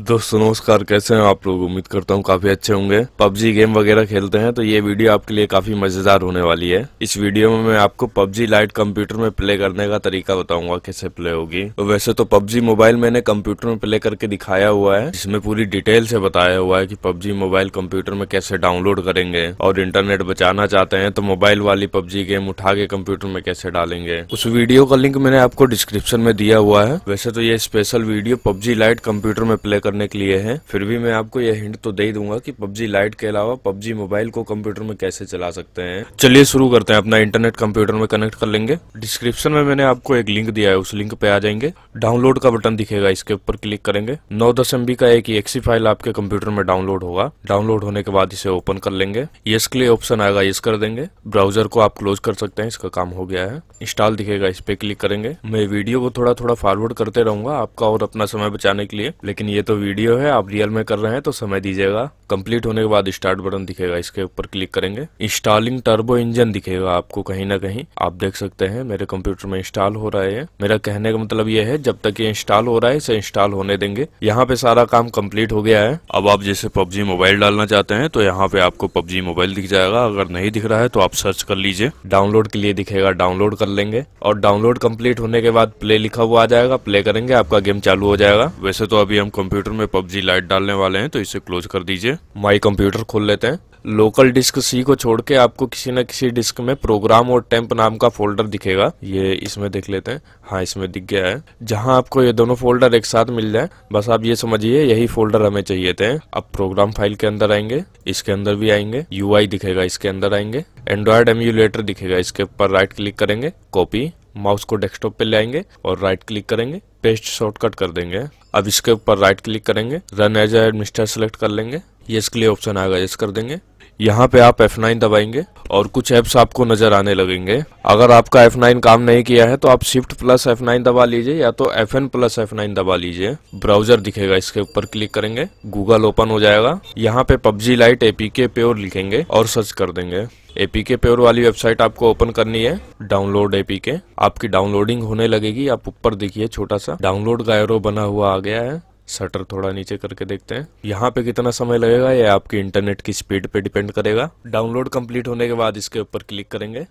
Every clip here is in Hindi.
दोस्तों नमस्कार कैसे हैं आप लोग उम्मीद करता हूँ काफी अच्छे होंगे पबजी गेम वगैरह खेलते हैं तो ये वीडियो आपके लिए काफी मजेदार होने वाली है इस वीडियो में मैं आपको पबजी लाइट कंप्यूटर में प्ले करने का तरीका बताऊंगा कैसे प्ले होगी तो वैसे तो पबजी मोबाइल मैंने कंप्यूटर में प्ले करके दिखाया हुआ है इसमें पूरी डिटेल से बताया हुआ है की पबजी मोबाइल कंप्यूटर में कैसे डाउनलोड करेंगे और इंटरनेट बचाना चाहते हैं तो मोबाइल वाली पबजी गेम उठा के कंप्यूटर में कैसे डालेंगे उस वीडियो का लिंक मैंने आपको डिस्क्रिप्शन में दिया हुआ है वैसे तो ये special video PUBG lite computer में प्ले करने के लिए है फिर भी मैं आपको यह हिंट तो दे दूंगा कि पबजी लाइट के अलावा पबजी मोबाइल को कंप्यूटर में कैसे चला सकते हैं चलिए शुरू करते हैं अपना इंटरनेट कंप्यूटर में कनेक्ट कर लेंगे डिस्क्रिप्शन में मैंने आपको एक लिंक दिया है उस लिंक पे आ जाएंगे डाउनलोड का बटन दिखेगा इसके ऊपर क्लिक करेंगे नौ दस का एक एक्सी फाइल आपके कंप्यूटर में डाउनलोड होगा डाउनलोड होने के बाद इसे ओपन कर लेंगे यस के लिए ऑप्शन आएगा यस कर देंगे ब्राउजर को आप क्लोज कर सकते हैं इसका काम हो गया है इंस्टॉल दिखेगा इस पे क्लिक करेंगे मैं वीडियो को थोड़ा थोड़ा फॉरवर्ड करते रहूंगा आपका और अपना समय बचाने के लिए लेकिन ये तो वीडियो है आप रियल में कर रहे हैं तो समय दीजिएगा कंप्लीट होने के बाद स्टार्ट बटन दिखेगा इसके ऊपर क्लिक करेंगे इंस्टॉलिंग टर्बो इंजन दिखेगा आपको कहीं ना कहीं आप देख सकते हैं मेरे कंप्यूटर में इंस्टॉल हो रहा है मेरा कहने का मतलब ये है जब तक ये इंस्टॉल हो रहा है इसे इंस्टॉल होने देंगे यहाँ पे सारा काम कम्प्लीट हो गया है अब आप जैसे पबजी मोबाइल डालना चाहते हैं तो यहाँ पे आपको पबजी मोबाइल दिख जाएगा अगर नहीं दिख रहा है तो आप सर्च कर लीजिए डाउनलोड के लिए दिखेगा डाउनलोड कर लेंगे और डाउनलोड कम्प्लीट होने के बाद प्ले लिखा हुआ आ जाएगा प्ले करेंगे आपका गेम चालू हो जाएगा वैसे तो अभी हम कंप्यूटर कंप्यूटर में पबजी लाइट डालने वाले हैं तो इसे क्लोज कर दीजिए माई कंप्यूटर खोल लेते हैं लोकल डिस्क सी को छोड़ के आपको किसी न किसी डिस्क में प्रोग्राम और टेम्प नाम का फोल्डर दिखेगा ये इसमें देख लेते हैं हाँ इसमें दिख गया है जहाँ आपको ये दोनों फोल्डर एक साथ मिल जाए बस आप ये समझिए यही फोल्डर हमें चाहिए थे अब प्रोग्राम फाइल के अंदर आएंगे इसके अंदर भी आएंगे यू दिखेगा इसके अंदर आएंगे एंड्रॉयड एम्यूलेटर दिखेगा इसके ऊपर राइट क्लिक करेंगे कॉपी माउस को डेस्कटॉप पे ले आएंगे और राइट क्लिक करेंगे पेस्ट शॉर्टकट कर देंगे अब इसके ऊपर राइट क्लिक करेंगे रन एज एडमिनिस्टर सेलेक्ट कर लेंगे ये इसके लिए ऑप्शन आएगा यस कर देंगे यहाँ पे आप F9 दबाएंगे और कुछ ऐप्स आपको नजर आने लगेंगे अगर आपका F9 काम नहीं किया है तो आप Shift प्लस F9 दबा लीजिए या तो Fn प्लस एफ दबा लीजिए ब्राउजर दिखेगा इसके ऊपर क्लिक करेंगे गूगल ओपन हो जाएगा यहाँ पे PUBG लाइट APK प्योर लिखेंगे और सर्च कर देंगे एपीके प्योर वाली वेबसाइट आपको ओपन करनी है डाउनलोड एपीके आपकी डाउनलोडिंग होने लगेगी आप ऊपर देखिए छोटा सा डाउनलोड गायरो बना हुआ आ गया है शटर थोड़ा नीचे करके देखते हैं यहाँ पे कितना समय लगेगा ये आपकी इंटरनेट की स्पीड पे डिपेंड करेगा डाउनलोड कंप्लीट होने के बाद इसके ऊपर क्लिक करेंगे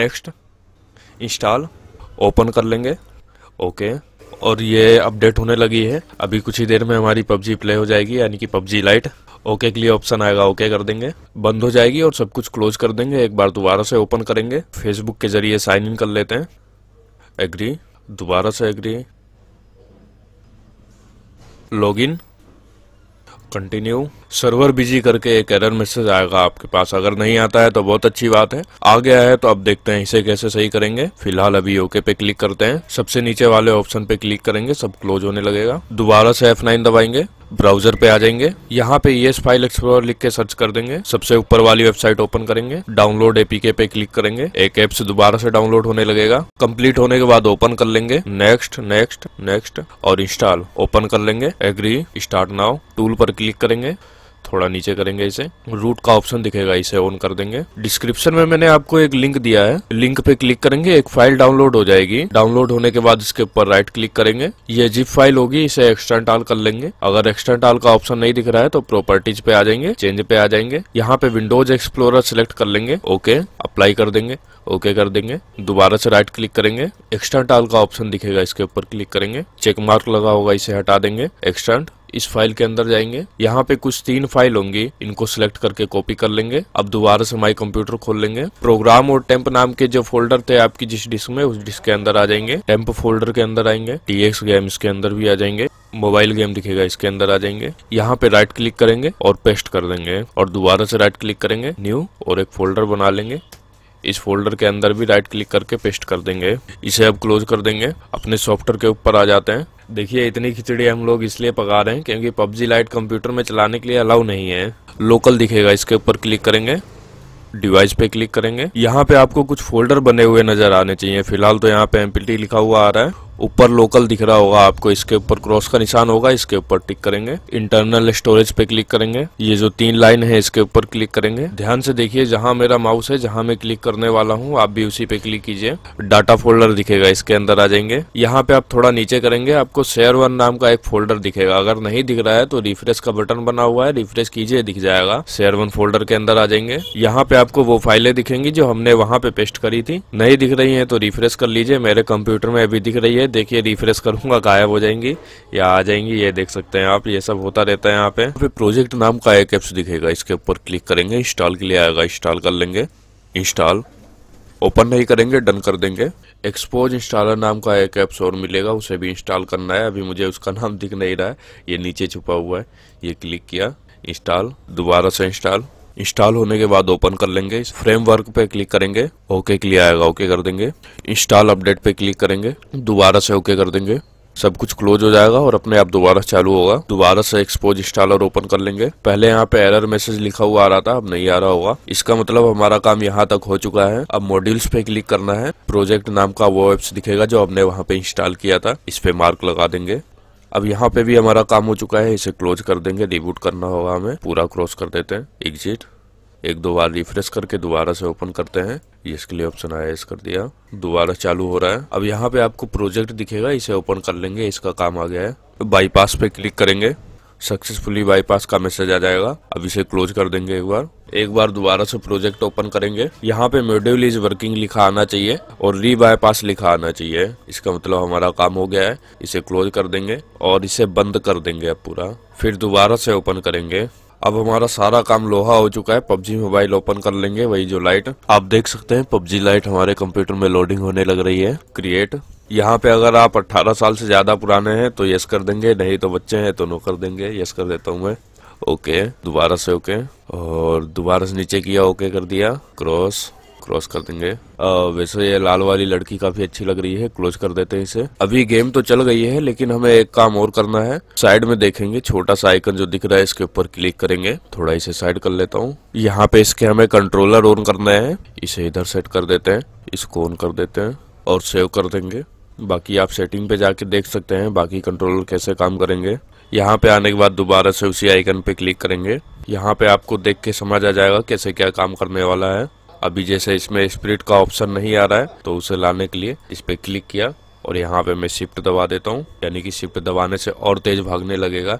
नेक्स्ट इंस्टॉल ओपन कर लेंगे ओके और ये अपडेट होने लगी है अभी कुछ ही देर में हमारी पबजी प्ले हो जाएगी यानी कि पबजी लाइट ओके के लिए ऑप्शन आएगा ओके कर देंगे बंद हो जाएगी और सब कुछ क्लोज कर देंगे एक बार दोबारा से ओपन करेंगे फेसबुक के जरिए साइन इन कर लेते हैं एग्री दोबारा से agree log continue server busy करके एक एरर मैसेज आएगा आपके पास अगर नहीं आता है तो बहुत अच्छी बात है आ गया है तो अब देखते हैं इसे कैसे सही करेंगे फिलहाल अभी ओके पे क्लिक करते हैं सबसे नीचे वाले ऑप्शन पे क्लिक करेंगे सब क्लोज होने लगेगा दोबारा से एफ दबाएंगे ब्राउजर पे आ जाएंगे यहाँ पे ये फाइल एक्सप्लोर लिख के सर्च कर देंगे सबसे ऊपर वाली वेबसाइट ओपन करेंगे डाउनलोड एपीके पे क्लिक करेंगे एक ऐप से दोबारा से डाउनलोड होने लगेगा कंप्लीट होने के बाद ओपन कर लेंगे नेक्स्ट नेक्स्ट नेक्स्ट और इंस्टॉल ओपन कर लेंगे एग्री स्टार्ट नाउ टूल पर क्लिक करेंगे थोड़ा नीचे करेंगे इसे रूट का ऑप्शन दिखेगा इसे ऑन कर देंगे डिस्क्रिप्शन में मैंने आपको एक लिंक दिया है लिंक पे क्लिक करेंगे एक फाइल डाउनलोड हो जाएगी डाउनलोड होने के बाद इसके ऊपर राइट क्लिक करेंगे ये जिप फाइल होगी इसे एक्सटेंट ऑल कर लेंगे अगर एक्सटेंट ऑल का ऑप्शन नहीं दिख रहा है तो प्रॉपर्टीज पे आ जाएंगे चेंज पे आ जाएंगे यहाँ पे विंडोज एक्सप्लोरर सिलेक्ट कर लेंगे ओके अप्लाई कर देंगे ओके कर देंगे दोबारा से राइट क्लिक करेंगे एक्सटेंट ऑल का ऑप्शन दिखेगा इसके ऊपर क्लिक करेंगे चेक मार्क लगा होगा इसे हटा देंगे एक्सटेंट इस फाइल के अंदर जाएंगे यहाँ पे कुछ तीन फाइल होंगी इनको सिलेक्ट करके कॉपी कर लेंगे अब दोबारा से माई कंप्यूटर खोल लेंगे प्रोग्राम और टेम्प नाम के जो फोल्डर थे आपकी जिस डिस्क में उस डिस्क के अंदर आ जाएंगे टेम्प फोल्डर के अंदर आएंगे टीएक्स गेम इसके अंदर भी आ जाएंगे मोबाइल गेम दिखेगा इसके अंदर आ जाएंगे यहाँ पे राइट क्लिक करेंगे और पेस्ट कर देंगे और दोबारा से राइट क्लिक करेंगे न्यू और एक फोल्डर बना लेंगे इस फोल्डर के अंदर भी राइट क्लिक करके पेस्ट कर देंगे इसे अब क्लोज कर देंगे अपने सॉफ्टवेयर के ऊपर आ जाते हैं देखिए इतनी खिचड़ी हम लोग इसलिए पका रहे हैं क्योंकि पबजी लाइट कंप्यूटर में चलाने के लिए अलाउ नहीं है लोकल दिखेगा इसके ऊपर क्लिक करेंगे डिवाइस पे क्लिक करेंगे यहाँ पे आपको कुछ फोल्डर बने हुए नजर आने चाहिए फिलहाल तो यहाँ पे एम लिखा हुआ आ रहा है ऊपर लोकल दिख रहा होगा आपको इसके ऊपर क्रॉस का निशान होगा इसके ऊपर टिक करेंगे इंटरनल स्टोरेज पे क्लिक करेंगे ये जो तीन लाइन है इसके ऊपर क्लिक करेंगे ध्यान से देखिए जहां मेरा माउस है जहां मैं क्लिक करने वाला हूं आप भी उसी पे क्लिक कीजिए डाटा फोल्डर दिखेगा इसके अंदर आ जाएंगे यहाँ पे आप थोड़ा नीचे करेंगे आपको शेयर वन नाम का एक फोल्डर दिखेगा अगर नहीं दिख रहा है तो रिफ्रेश का बटन बना हुआ है रिफ्रेश कीजिए दिख जाएगा शेयर वन फोल्डर के अंदर आ जाएंगे यहाँ पे आपको वो फाइलें दिखेंगी जो हमने वहाँ पे पेस्ट करी थी नहीं दिख रही है तो रिफ्रेश कर लीजिए मेरे कंप्यूटर में अभी दिख रही है में देखिए रिफ्रेश करूंगा गायब हो जाएंगी या आ जाएंगी ये देख सकते हैं आप ये सब होता रहता है यहाँ पे फिर प्रोजेक्ट नाम का एक एप्स दिखेगा इसके ऊपर क्लिक करेंगे इंस्टॉल के लिए आएगा इंस्टॉल कर लेंगे इंस्टॉल ओपन नहीं करेंगे डन कर देंगे एक्सपोज इंस्टॉलर नाम का एक ऐप्स और मिलेगा उसे भी इंस्टॉल करना है अभी मुझे उसका नाम दिख नहीं रहा है ये नीचे छुपा हुआ है ये क्लिक किया इंस्टॉल दोबारा से इंस्टॉल इंस्टॉल होने के बाद ओपन कर लेंगे इस फ्रेमवर्क पे क्लिक करेंगे ओके के लिए आएगा ओके कर देंगे इंस्टॉल अपडेट पे क्लिक करेंगे दोबारा से ओके कर देंगे सब कुछ क्लोज हो जाएगा और अपने आप दोबारा चालू होगा दोबारा से एक्सपोज इंस्टॉलर ओपन कर लेंगे पहले यहाँ पे एरर मैसेज लिखा हुआ आ रहा था अब नहीं आ रहा होगा इसका मतलब हमारा काम यहाँ तक हो चुका है अब मॉड्यूल्स पे क्लिक करना है प्रोजेक्ट नाम का वो एप्स दिखेगा जो हमने वहाँ पे इंस्टॉल किया था इस पे मार्क लगा देंगे अब यहाँ पे भी हमारा काम हो चुका है इसे क्लोज कर देंगे रिबूट करना होगा हमें पूरा क्रॉस कर देते हैं एग्जिट एक दो बार रिफ्रेश करके दोबारा से ओपन करते हैं इसके लिए ऑप्शन आया इस कर दिया दोबारा चालू हो रहा है अब यहाँ पे आपको प्रोजेक्ट दिखेगा इसे ओपन कर लेंगे इसका काम आ गया है बाईपास पे क्लिक करेंगे सक्सेसफुली बाईपास का मैसेज आ जाएगा अब इसे क्लोज कर देंगे एक बार एक बार दोबारा से प्रोजेक्ट ओपन करेंगे यहाँ पे मेड्यूल इज वर्किंग लिखा आना चाहिए और री बायपास लिखा आना चाहिए इसका मतलब हमारा काम हो गया है इसे क्लोज कर देंगे और इसे बंद कर देंगे अब पूरा फिर दोबारा से ओपन करेंगे अब हमारा सारा काम लोहा हो चुका है पबजी मोबाइल ओपन कर लेंगे वही जो लाइट आप देख सकते हैं पबजी लाइट हमारे कंप्यूटर में लोडिंग होने लग रही है क्रिएट यहाँ पे अगर आप 18 साल से ज़्यादा पुराने हैं तो यस कर देंगे नहीं तो बच्चे हैं तो नो कर देंगे यस कर देता हूँ मैं ओके दोबारा से ओके और दोबारा से नीचे किया ओके कर दिया क्रॉस क्रॉस कर देंगे आ, वैसे ये लाल वाली लड़की काफी अच्छी लग रही है क्लोज कर देते हैं इसे अभी गेम तो चल गई है लेकिन हमें एक काम और करना है साइड में देखेंगे छोटा सा आइकन जो दिख रहा है इसके ऊपर क्लिक करेंगे थोड़ा इसे साइड कर लेता हूँ यहाँ पे इसके हमें कंट्रोलर ऑन करना है इसे इधर सेट कर देते हैं इसको ऑन कर देते हैं और सेव कर देंगे बाकी आप सेटिंग पे जाके देख सकते हैं बाकी कंट्रोलर कैसे काम करेंगे यहाँ पे आने के बाद दोबारा से उसी आइकन पे क्लिक करेंगे यहाँ पे आपको देख के समझ आ जाएगा कैसे क्या काम करने वाला है अभी जैसे इसमें स्प्रिट का ऑप्शन नहीं आ रहा है तो उसे लाने के लिए इस पर क्लिक किया और यहाँ पे मैं शिफ्ट दबा देता हूँ यानी कि शिफ्ट दबाने से और तेज भागने लगेगा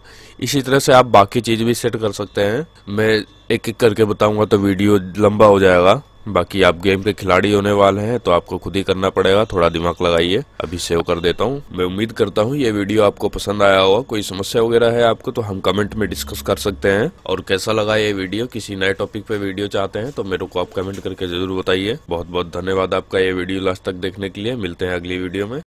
इसी तरह से आप बाकी चीज भी सेट कर सकते हैं मैं एक एक करके बताऊंगा तो वीडियो लंबा हो जाएगा बाकी आप गेम के खिलाड़ी होने वाले हैं तो आपको खुद ही करना पड़ेगा थोड़ा दिमाग लगाइए अभी सेव कर देता हूँ मैं उम्मीद करता हूँ ये वीडियो आपको पसंद आया होगा कोई समस्या वगैरह है आपको तो हम कमेंट में डिस्कस कर सकते हैं और कैसा लगा ये वीडियो किसी नए टॉपिक पे वीडियो चाहते हैं तो मेरे को आप कमेंट करके जरूर बताइए बहुत बहुत धन्यवाद आपका ये वीडियो लास्ट तक देखने के लिए मिलते हैं अगली वीडियो में